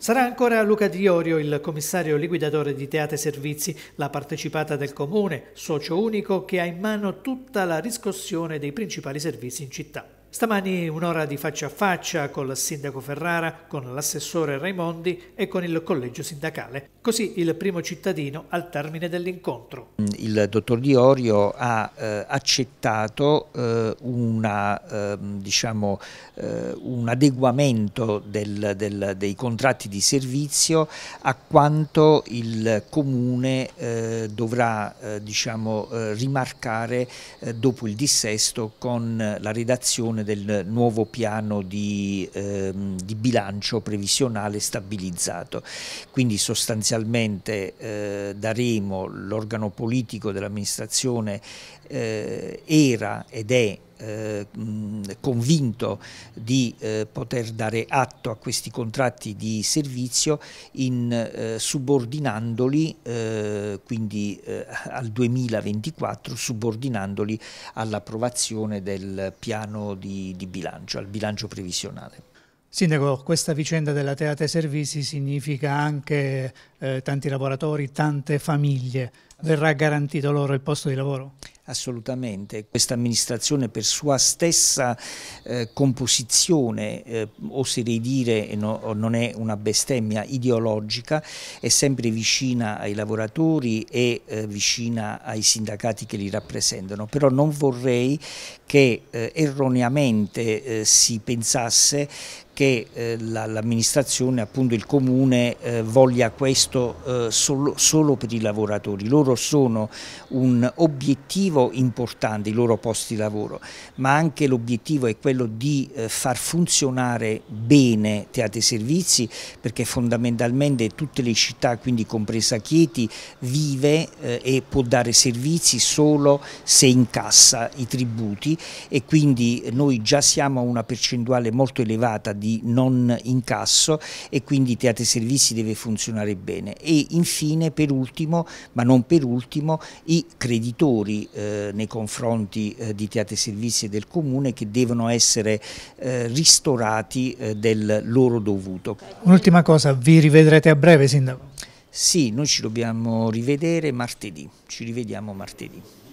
Sarà ancora Luca Diorio il commissario liquidatore di Teate Servizi, la partecipata del comune, socio unico che ha in mano tutta la riscossione dei principali servizi in città. Stamani un'ora di faccia a faccia col sindaco Ferrara, con l'assessore Raimondi e con il collegio sindacale. Così il primo cittadino al termine dell'incontro. Mm, il dottor Diorio ha eh, accettato eh, una, ehm, diciamo, eh, diciamo, un adeguamento del, del, dei contratti di servizio a quanto il comune eh, dovrà eh, diciamo, eh, rimarcare dopo il dissesto con la redazione approvazione del nuovo piano di, ehm, di bilancio previsionale stabilizzato. Quindi sostanzialmente eh, daremo l'organo politico dell'amministrazione eh, era ed è eh, convinto di eh, poter dare atto a questi contratti di servizio in, eh, subordinandoli eh, quindi eh, al 2024 subordinandoli all'approvazione del piano di, di bilancio, al bilancio previsionale. Sindaco, questa vicenda della Teate Servizi significa anche eh, tanti lavoratori, tante famiglie. Verrà garantito loro il posto di lavoro? Assolutamente, questa amministrazione per sua stessa eh, composizione, eh, oserei dire, no, non è una bestemmia ideologica, è sempre vicina ai lavoratori e eh, vicina ai sindacati che li rappresentano, però non vorrei che eh, erroneamente eh, si pensasse che eh, l'amministrazione, appunto il comune, eh, voglia questo eh, solo, solo, per i lavoratori. Loro sono un obiettivo importante, i loro posti di lavoro, ma anche l'obiettivo è quello di eh, far funzionare bene teatri e servizi perché fondamentalmente tutte le città, quindi compresa Chieti, vive eh, e può dare servizi solo se incassa i tributi e quindi noi già siamo a una percentuale molto elevata di di non incasso e quindi teatri servizi deve funzionare bene e infine per ultimo ma non per ultimo i creditori eh, nei confronti eh, di teatri servizi e del comune che devono essere eh, ristorati eh, del loro dovuto. Un'ultima cosa, vi rivedrete a breve sindaco? Sì, noi ci dobbiamo rivedere martedì, ci rivediamo martedì.